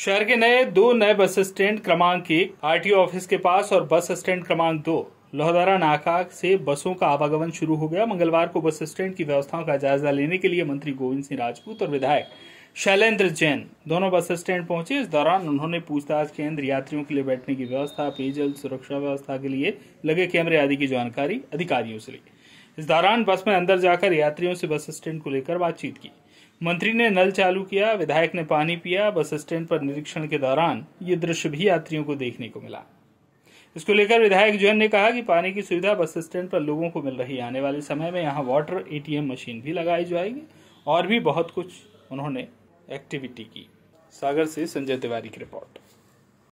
शहर के नए दो नए बस स्टैंड क्रमांक एक आरटीओ ऑफिस के पास और बस स्टैंड क्रमांक दो लोहदारा नाका से बसों का आवागमन शुरू हो गया मंगलवार को बस स्टैंड की व्यवस्थाओं का जायजा लेने के लिए मंत्री गोविंद सिंह राजपूत और विधायक शैलेंद्र जैन दोनों बस स्टैंड पहुंचे इस दौरान उन्होंने पूछताछ केंद्र यात्रियों के लिए बैठने की व्यवस्था पेयजल सुरक्षा व्यवस्था के लिए लगे कैमरे आदि की जानकारी अधिकारियों से ली इस दौरान बस में अंदर जाकर यात्रियों से बस स्टैंड को लेकर बातचीत की मंत्री ने नल चालू किया विधायक ने पानी पिया बस स्टैंड पर निरीक्षण के दौरान ये दृश्य भी यात्रियों को देखने को मिला इसको लेकर विधायक जैन ने कहा कि पानी की सुविधा बस स्टैंड पर लोगों को मिल रही आने वाले समय में यहाँ वाटर एटीएम मशीन भी लगाई जाएगी और भी बहुत कुछ उन्होंने एक्टिविटी की सागर से संजय तिवारी की रिपोर्ट